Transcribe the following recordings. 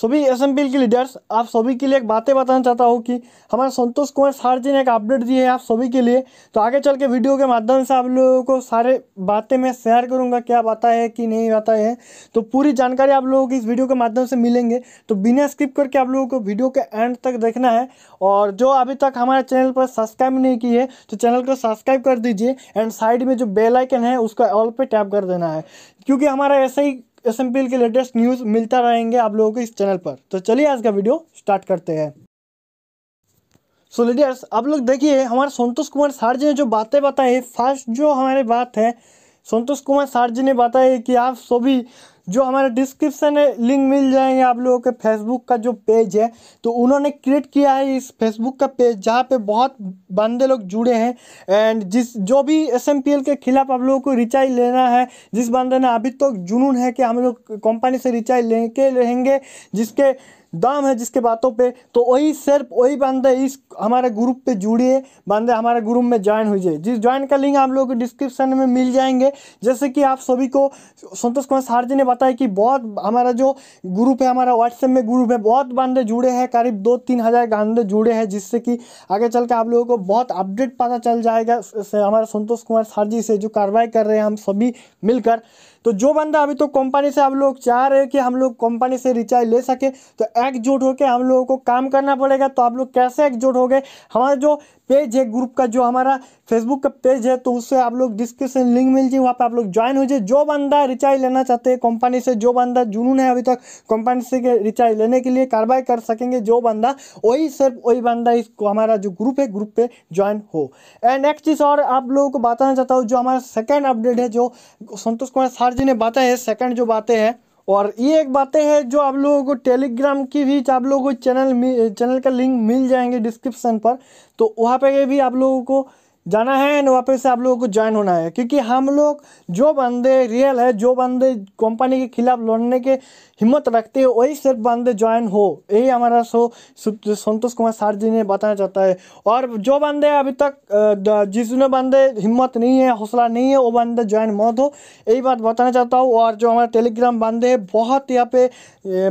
सभी असेंबली के लीडर्स आप सभी के लिए एक बातें बताना चाहता हूँ कि हमारे संतोष कुमार सार जी ने एक अपडेट दी है आप सभी के लिए तो आगे चल के वीडियो के माध्यम से आप लोगों को सारे बातें मैं शेयर करूँगा क्या बता है कि नहीं बता है तो पूरी जानकारी आप लोगों की इस वीडियो के माध्यम से मिलेंगे तो बिना स्किप करके आप लोगों को वीडियो के एंड तक देखना है और जो अभी तक हमारे चैनल पर सब्सक्राइब नहीं की है तो चैनल को सब्सक्राइब कर दीजिए एंड साइड में जो बेलाइकन है उसका ऑल पर टैप कर देना है क्योंकि हमारा ऐसे ही एस के लेटेस्ट न्यूज़ मिलता रहेंगे आप लोगों को इस चैनल पर तो चलिए आज का वीडियो स्टार्ट करते हैं सो so, लीडर्स आप लोग देखिए हमारे संतोष कुमार सार जी ने जो बातें बताई फर्स्ट जो हमारे बात है संतोष कुमार सार जी ने बताया कि आप सभी जो हमारे डिस्क्रिप्शन लिंक मिल जाएंगे आप लोगों के फेसबुक का जो पेज है तो उन्होंने क्रिएट किया है इस फेसबुक का पेज जहाँ पे बहुत बंदे लोग जुड़े हैं एंड जिस जो भी एस के खिलाफ आप लोगों को रिचार्ज लेना है जिस बंदे ने अभी तक तो जुनून है कि हम लोग कंपनी से रिचार्ज लेके रहेंगे जिसके दाम है जिसके बातों पे तो वही सिर्फ वही बंदे इस हमारे ग्रुप पे जुड़िए बंदे हमारे ग्रुप में ज्वाइन हो जाए जिस ज्वाइन का लिंक आप लोगों को डिस्क्रिप्शन में मिल जाएंगे जैसे कि आप सभी को संतोष कुमार सार जी ने पता है कि बहुत हमारा जो ग्रुप है हमारा व्हाट्सएप में ग्रुप है बहुत बंदे जुड़े हैं करीब दो तीन हज़ार बंदे जुड़े हैं जिससे कि आगे चल के आप लोगों को बहुत अपडेट पता चल जाएगा हमारे संतोष कुमार सर जी से जो कार्रवाई कर रहे हैं हम सभी मिलकर तो जो बंदा अभी तो कंपनी से आप लोग चाह रहे हैं कि हम लोग कंपनी से रिचार्ज ले सके तो एकजुट होकर हम लोगों को काम करना पड़ेगा तो आप लोग कैसे एकजुट हो गए हमारा जो पेज है ग्रुप का जो हमारा फेसबुक का पेज है तो उससे आप लोग डिस्क्रिप्शन लिंक मिल जाए वहाँ पर आप लोग ज्वाइन हो जाए जो बंदा रिचार्ज लेना चाहते हैं कंपनी से जो बंदा जुनून है अभी तक कंपनी से रिचार्ज लेने के लिए कार्रवाई कर सकेंगे जो बंदा वही सिर्फ वही बंदा इस हमारा जो ग्रुप है ग्रुप पे ज्वाइन हो एंड नेक्स्ट चीज़ और आप लोगों को बताना चाहता हूँ जो हमारा सेकेंड अपडेट है जो संतोष कुमार सर जी ने बताए हैं सेकंड जो बातें हैं और ये एक बातें हैं जो आप लोगों को टेलीग्राम की भी आप लोगों को चैनल चैनल का लिंक मिल जाएंगे डिस्क्रिप्शन पर तो वहाँ पे भी आप लोगों को जाना है एंड वापस से आप लोगों को ज्वाइन होना है क्योंकि हम लोग जो बंदे रियल है जो बंदे कंपनी के खिलाफ लड़ने के हिम्मत रखते हैं वही सिर्फ बंदे ज्वाइन हो यही हमारा सो संतोष कुमार सार जी ने बताना चाहता है और जो बंदे अभी तक जिसने बंदे हिम्मत नहीं है हौसला नहीं है वो बंदे ज्वाइन मत हो यही बात बताना चाहता हूँ और जो हमारे टेलीग्राम बंदे हैं बहुत यहाँ पे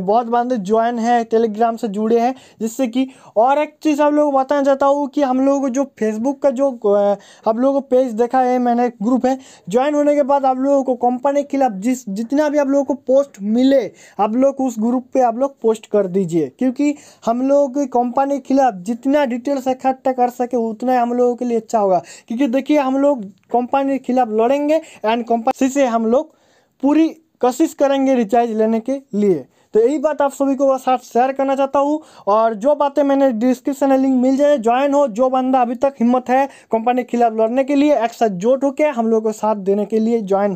बहुत बंदे ज्वाइन है टेलीग्राम से जुड़े हैं जिससे कि और एक चीज़ आप लोग बताना चाहता हूँ कि हम लोग जो फेसबुक का जो आप लोगों को पेज देखा है मैंने एक ग्रुप है ज्वाइन होने के बाद आप लोगों को कंपनी के खिलाफ जिस जितना भी आप लोगों को पोस्ट मिले आप लोग उस ग्रुप पे आप लोग पोस्ट कर दीजिए क्योंकि हम लोग कंपनी के खिलाफ जितना डिटेल्स इकट्ठा कर सके उतना हम लोगों के लिए अच्छा होगा क्योंकि देखिए हम लोग कंपनी के खिलाफ लड़ेंगे एंड कंपनी से हम लोग पूरी कोशिश करेंगे रिचार्ज लेने के लिए तो यही बात आप सभी को साथ शेयर करना चाहता हूँ और जो बातें मैंने डिस्क्रिप्शन में लिंक मिल जाए ज्वाइन हो जो बंदा अभी तक हिम्मत है कंपनी के खिलाफ लड़ने के लिए एक साथ जोट होकर हम लोग को साथ देने के लिए ज्वाइन